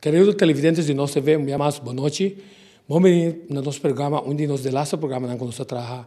Queridos televidentes de Nós TV, me chamas, boa noite. vamos vindos no nosso programa, um dos nós do nosso programa que nós trabalhamos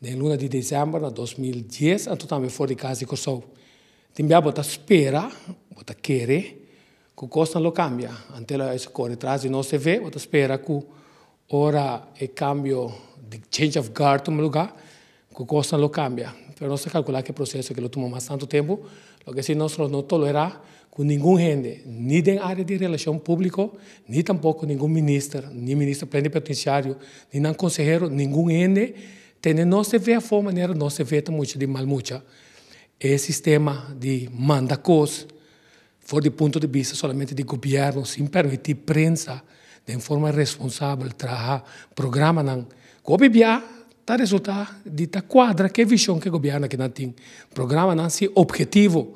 de luna de dezembro de 2010, então também fora de casa e Kosovo. Timbia que espera, bota querer, que o custo não cambia. Até lá, isso corre atrás de nós TV, bota espera que hora é cambio de change of guard no lugar, que o custo não cambia. Pero nós calcular que o processo que tomou mais tanto tempo, o que se nós não toleramos, com nenhum gente, nem da área de relação pública, nem tampouco nenhum ministro, nem ministro plenipotenciário, nem não conselheiro, nenhum gente, tem não se vê a forma, nem não se vê muito de mal muita. É sistema de manda coisas, for de ponto de vista solamente de governo, sem permitir prensa, de forma responsável, trazer programa não. Gobibiar, tá resultado de ta quadra que visão que governo que não tem. Programa não se objetivo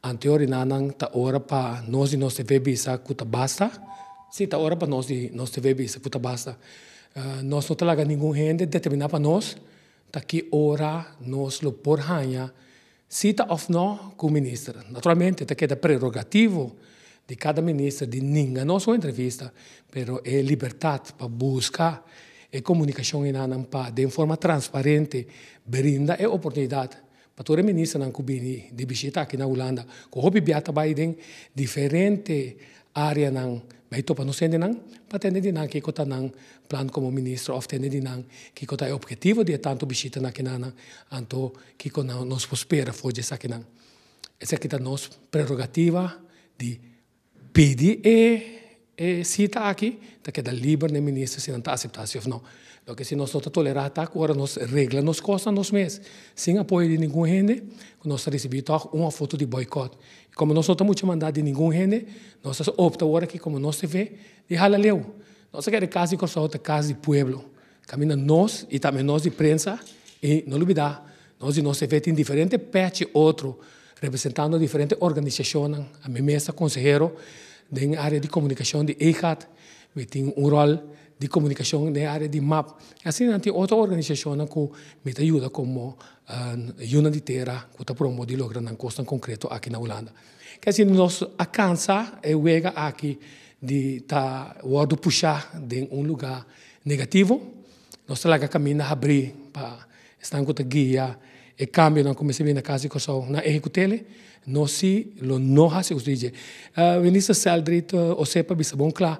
anteori nanang ta ora pa nosi nosi vebi sa kuta basta. Se ta ora pa nosi nosi vebi sa kuta basta. Uh, eh, nós não traga nenhum rende determinar para nós ta que ora nós lo por hanha cita of no com o ministro. Naturalmente, ta que é prerrogativo de cada ministro de ninguém não só entrevista, pero é liberdade para buscar e comunicação em anampa de forma transparente brinda e oportunidade para o minister na Kubini, da bi že na Ulanda, ko hobi biata Biden, diferente área nang ba ito panusen din nang patende din nang kikota nang plan como ministro of tende o e objetivo di tanto bisita na kinana anto kiko na nos prospera foge sa kinang esa kita nos prerogativa di pidi e e sita aki ta keda liber ne ministro sinanta acceptasi of no porque se nós não tolerar ataque, agora nós regla nos costa, nos meses, sem apoio de nenhum gente, nós recebemos então uma foto de boicote. Como nós não estamos mandar de nenhum gente, nós optamos agora que, como nós se vê, de ralaleu. Nós queremos casa com outra casa de pueblo. Camina nós e também nós de prensa, e não olvidar, nós e nós se vê em diferentes pet outro, representando diferentes organizações, né? a minha mesa, conselheiro, da área de comunicação de ECAT, tem um rol de comunicação na área de MAP. Assim, tem outra organização que me ajuda como uh, eh, uma de terra que está promovendo a grande costa em concreto aqui na Holanda. Que assim, nós alcança e eh, chega aqui de tá o lado puxar de um lugar negativo, nós temos caminho a abrir para estar com a guia e cambio não comecei na casa que só na executele não se lo não há se os diz uh, eh, Vinícius Saldrit uh, o sepa bisabon claro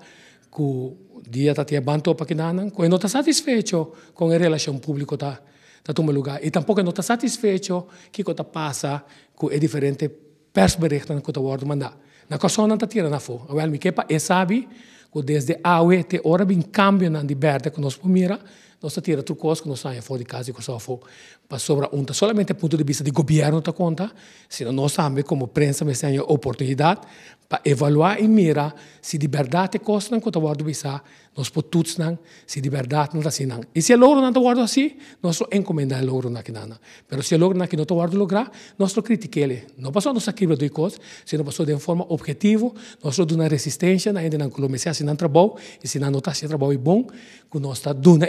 ku dia tatia bantu pakinanan, ku non sta satisfecho con e relazione pubblico ta ta tume lugar. E tampoco non sta satisfecho chi cosa passa ku è differente persberichten ku ta word manda. Na persona ta tira na fo. Awel mi kepa e sabi ku desde awe te ora bin cambio nan di berde ku nos pumira, non sta tira tutto questo, non sai fora de casa e cosa fa, ma sopra un solamente a ponto de vista de governo ti conta, se non sai come prensa mi segna oportunidade para evaluare e mira se di verità ti costano, quanto guardo bisa, non si può tutto, se di não está ti assim, não E se é loro non ti guardo così, assim, non so encomendare é loro non ti danno. Però se é loro non ti guardo lograre, non sto criticare, non não non sacrare due cose, se senão passou de forma obiettiva, nós so di una resistenza, non è di una colomessa, se non trabalho, e se não nota assim, se trabalho è buono, che non sta di una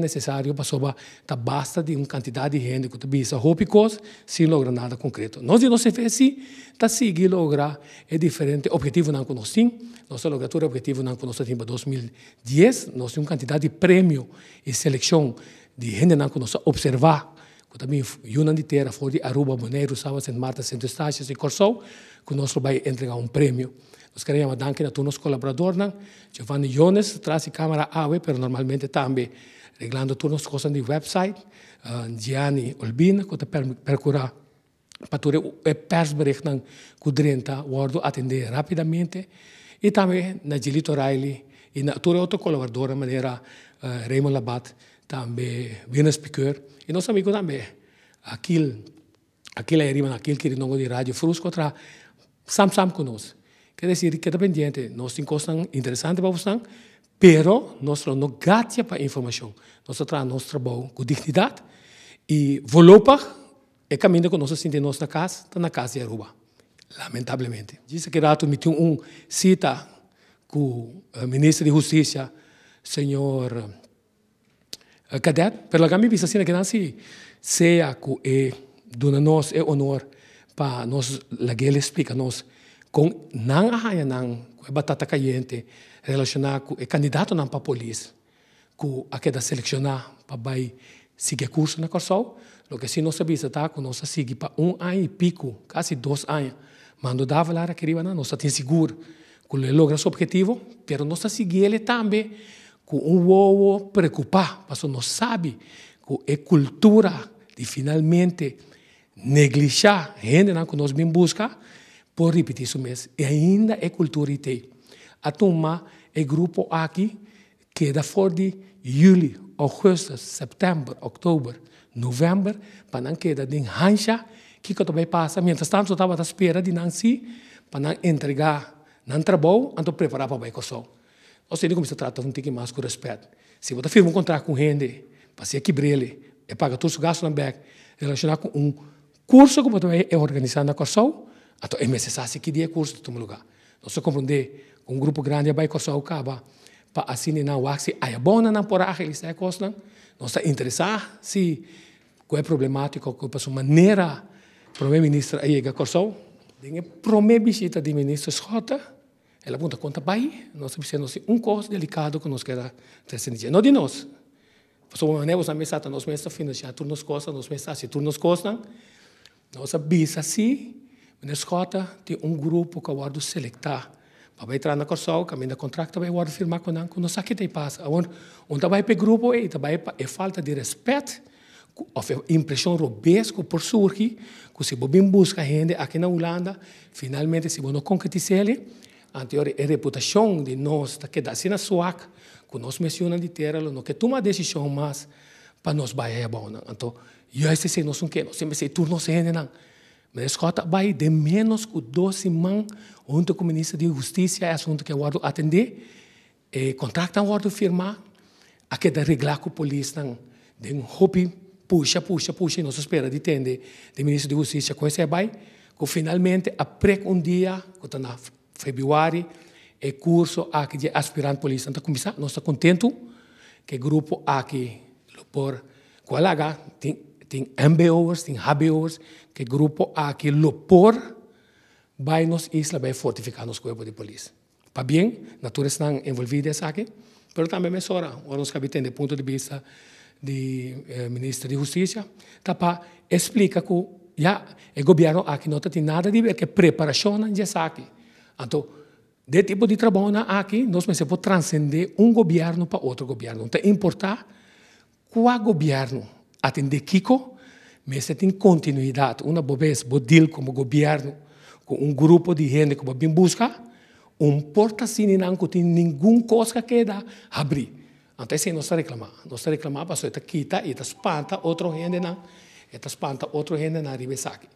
necessário para tá basta de uma quantidade de gente que visa rópicos sem lograr nada concreto. Nós não se fez assim, tá seguir lograr é diferente. Objetivo não conosco nossa logratura é objetivo não conosco para 2010, nós temos quantidade de prêmio e seleção de gente não conosco observar que também Yunnan de Terra, foi de Aruba, Boneiro, São Marta, Santo Estácio e Corsol, que nós vai entregar um prêmio. Nos queremos danken a tunos collaboratore, Giovanni Jones, tras la camera AWE, pero normalmente anche regolando tunos cosas de website, eh, Gianni Olbin, che te percura para e persbericht ng kudrenta, wardo rapidamente, e anche na Riley, e na tua collaboratore, colaboradora, maneira uh, eh, Raymond Labat, também Venus Piqueur, e nostro amico também, aquele, aquele aí, aquele que não de rádio, frusco, tra, sam sam noi. Quer dizer, que dependente, nós temos coisas interessantes para você, pero nós não gatia para informação. Nós trazemos nosso trabalho com dignidade e voltar é caminho que nós sentimos nossa casa, está na casa de Aruba, lamentavelmente. Diz que rato me tem um cita com o eh, ministro de Justiça, senhor eh, Cadet, pela gama vista assim que não seja que é dona nós é honor para nós, lá que ele explica nós, com kung nang não nang batata caliente relacionado com o é candidato na polícia com a que da selecionar para vai seguir curso na Corsol lo que se não sabia tá com nossa sigue para um ano e pico quase dois anos mas não dava lá que queria na nossa tem seguro com ele logra seu objetivo pero nossa seguir ele também com um ovo preocupar mas não sabe com a cultura de finalmente negligenciar gente não né? que nós bem busca Vou repetir isso mesmo. E ainda é cultura IT. A turma é grupo aqui que é da fora de julho, agosto, setembro, outubro, novembro, para não queda de rancha, que que também passa. Mientras tanto, eu estava à espera de Nancy para não entregar, não trabalho, então preparar para o bem Ou seja, como se trata, de um que mais com respeito. Se você firma um contrato com rende, para ser que brilhe, é paga todos os gastos na BEC, Relacionado com um curso que você vai organizar na Corsol, a to MSSA se kidia kursu tum lugar. Nós só compreende um grupo grande vai coçar o caba para assim não axi aí bona na poraje eles é costan. Nós está interessar se qual é problemático qual é a maneira primeiro ministro aí que coçou. Dinhe primeira visita de ministro Schota. Ela pergunta quanto vai. Nós precisamos um curso delicado que nós quer transcender. Não de nós. Passou uma maneira, os amizades, nós mesmos financiar, nos costam, nós mesmos, se turnos costam, nós avisa si Minnesota tem um grupo que eu guardo selectar. para entrar na Corsol, caminho da contrato, vai guardo firmar com não sabe o que tem passa. Onde, onde tá vai para o grupo, e tá vai é falta de respeito, a impressão robesco por surge, que se você busca gente aqui na Holanda, finalmente se você não concretiza ele, a é reputação de nós, tá, que dá assim na SUAC, que nós mencionamos de terra, não que toma decisão mais para nós vai é bom. Então, eu sei se nós não queremos, sempre sei turno se rende né, não. Na né? escota vai de menos que dois semanas junto com o ministro de Justiça, é assunto que eu vou atender, eh, e o vou firmar, aquele que da reglar com a polícia, de um hobby, puxa, puxa, puxa, e não se espera de atender, de ministro de Justiça, com esse vai, que finalmente, apreço um dia, que está na fevereiro, é curso aqui de aspirante polícia, está então, começando, nós estamos tá contentes que grupo aqui, por Gualaga, tem tem MBOs, tem HBOs, que grupo a que lopor vai nos isla, vai fortificar nos corpos de polícia. Para bem, naturas estão envolvidas aqui, mas também mesora, o nosso capitão, do ponto de vista do eh, ministro de Justiça, tá para explicar que já, o governo aqui não tem nada de ver, que preparação não está aqui. Então, de tipo de trabalho aqui, nós podemos transcender um governo para outro governo. Não tem qual governo atende Kiko, mas você tem continuidad. Una vez, bodil como governo, com um grupo de gente que vem buscar, um porta que não tiene ninguna cosa que dá abrir. Então, se reclama, reclamar, nós reclamar, passou, está quita, está espanta, outro gente não, está espanta, outro gente não, arriba saque.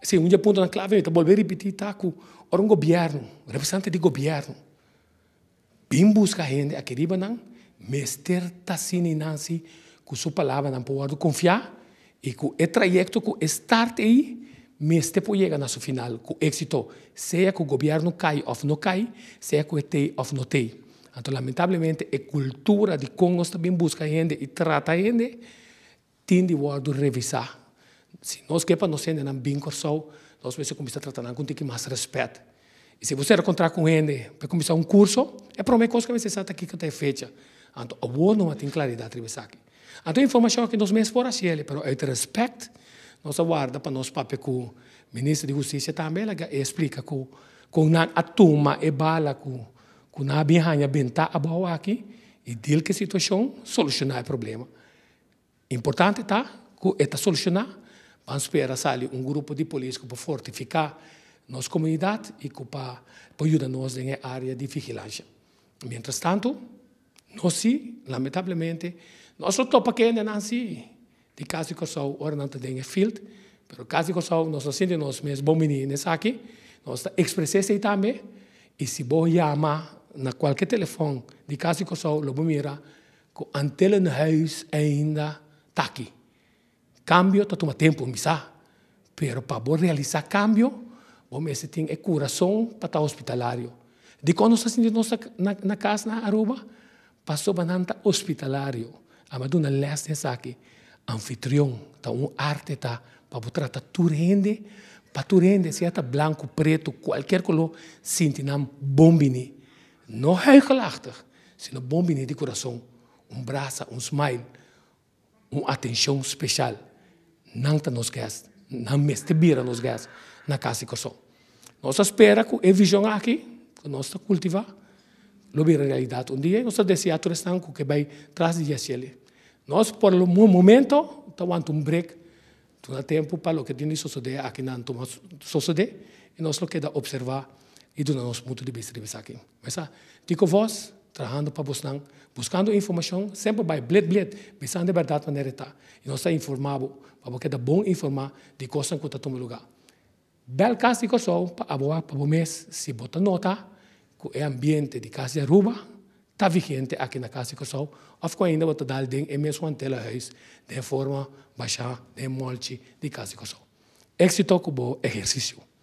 Se um punto na clave, está volver a repetir, está com um governo, representante de governo, vem buscar gente, aqui riba não, mas ter tá com sua palavra não posso confiar e com o trajeto, com estar aí, este pode chegar no final, com êxito, seja que o governo cai ou não cai, seja que tem ou não tem. Então, lamentavelmente, a cultura de Congo também busca gente e trata gente, tem de revisar. Se nós que para nós ainda não bem só, nós vamos começar a tratar com tem mais respeito. E se você encontrar com ele para começar um curso, é para uma coisa que você sabe que está feita. Então, a boa não tem claridade, sabe? a a informação é que nós mesmos fora assim, ele, mas, entre respeito, nós aguarda para nosso papel é com o ministro de Justiça também, ele explica que com a turma e é bala com com na bihanha benta tá abau aqui e dil que situação solucionar o problema. Importante tá que está solucionar, vamos esperar sair um grupo de polícia para fortificar nossa comunidade e para ajudar nós em área de vigilância. Mientras tanto, no sí, lamentablemente, nosso topa que ainda nasce de caso que sou ornante de field, pero caso que sou nós sente nós mesmos bom meninos aqui, nós expressamos aí também, e se vou chamar na qualquer telefone de caso que sou lobo mira, com antela no huis ainda tá aqui. Cambio tá toma tempo, misa, pero para vou realizar cambio, vou me sentir é coração para estar tá hospitalário. De quando nós sente nós na, na casa na Aruba, Pastor Bananta hospitalário, a maduna lässt es aqui, anfitrião, tá um arte tá para tratar turende, para turende se tá branco, preto, qualquer color, sinti nam bombini, não heikelachtig, sino bombini de coração, um braço, um smile, uma atenção especial, não tá nos gastos, não mestebira nos gastos na casa de coração. Nós espera que a visão aqui, que nós cultivamos, não vira realidade. Um dia, nós desejamos ator estanco que vai atrás de Yaciele. Nós, por um momento, estamos um break, um tempo para o que tem suceder aqui na Antomas suceder, e nós só queda observar e do nosso ponto de vista de pensar aqui. Mas, digo vós, trabalhando para Bosnan, buscando informação, sempre vai bled, bled, pensando de verdade onde está. E nós estamos informados, para que é bom informar de coisas que estão no lugar. Bel caso de para aboar, para o mês, se botar nota, é ambiente de Casa de Aruba, está vigente aqui na Casa de Corsol, ou ainda vou dar den em mesmo antela de forma baixa, de molde de Casa de Corsol. Éxito com o exercício.